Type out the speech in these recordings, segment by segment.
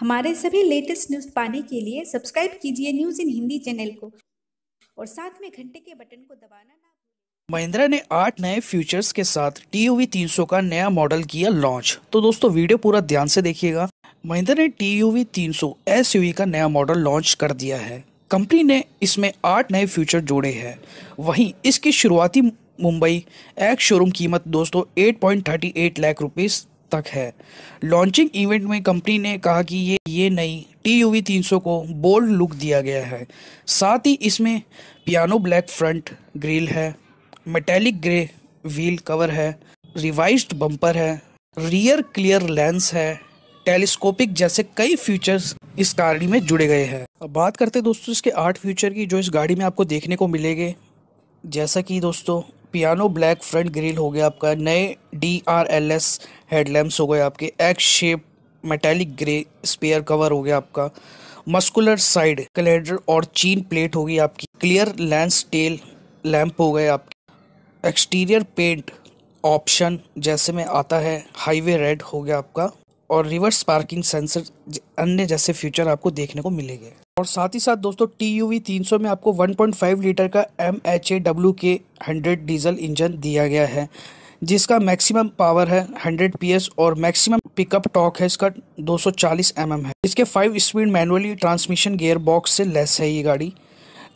हमारे सभी latest news पाने के लिए सब्सक्राइब कीजिए न्यूज़ इन हिंदी चैनल को और साथ में घंटे के बटन को दबाना ना महिंद्रा ने आठ नए फ्यूचर्स के साथ टी यू वी तीन का नया मॉडल किया लॉन्च तो दोस्तों वीडियो पूरा ध्यान से देखिएगा महिंद्रा ने टी यू वी तीन सौ एस यू का नया मॉडल लॉन्च कर दिया है कंपनी ने इसमें आठ नए फ्यूचर जोड़े हैं वहीं इसकी शुरुआती मुंबई एक्स शोरूम कीमत दोस्तों 8.38 लाख रुपीस तक है लॉन्चिंग इवेंट में कंपनी ने कहा कि ये ये नई टी यू तीन सौ को बोल्ड लुक दिया गया है साथ ही इसमें पियानो ब्लैक फ्रंट ग्रिल है मेटेलिक ग्रे व्हील कवर है रिवाइज बम्पर है रियर क्लियर लेंस है टेलीस्कोपिक जैसे कई फीचर्स इस गाड़ी में जुड़े गए हैं अब बात करते हैं दोस्तों इसके आठ फीचर की जो इस गाड़ी में आपको देखने को मिलेंगे जैसा कि दोस्तों पियानो ब्लैक फ्रंट ग्रिल हो गया आपका नए D R L S headlamps हो गए आपके X shape metallic grey spare cover हो गया आपका मस्कुलर साइड कैलेंडर और चीन प्लेट होगी आपकी क्लियर लेंस टेल लैंप हो गए आपके एक्सटीरियर पेंट ऑप्शन जैसे में आता है हाईवे रेड हो गया आपका और रिवर्स पार्किंग सेंसर अन्य जैसे फीचर आपको देखने को मिलेंगे और साथ ही साथ दोस्तों टी यू वी तीन सौ में आपको वन पॉइंट फाइव लीटर का M H A W K hundred diesel engine दिया गया है जिसका मैक्सिमम पावर है 100 एस और मैक्सिमम पिकअप टॉक है इसका 240 एम mm है इसके five speed manually transmission gear box से लेस है ये गाड़ी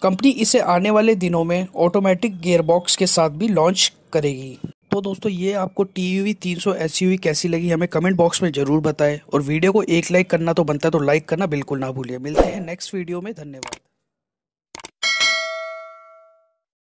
कंपनी इसे आने वाले दिनों में ऑटोमेटिक गियर बॉक्स के साथ भी लॉन्च करेगी तो दोस्तों ये आपको टी वी तीन सौ एस कैसी लगी हमें कमेंट बॉक्स में ज़रूर बताएं और वीडियो को एक लाइक करना तो बनता है तो लाइक करना बिल्कुल ना भूलिए मिलते हैं नेक्स्ट वीडियो में धन्यवाद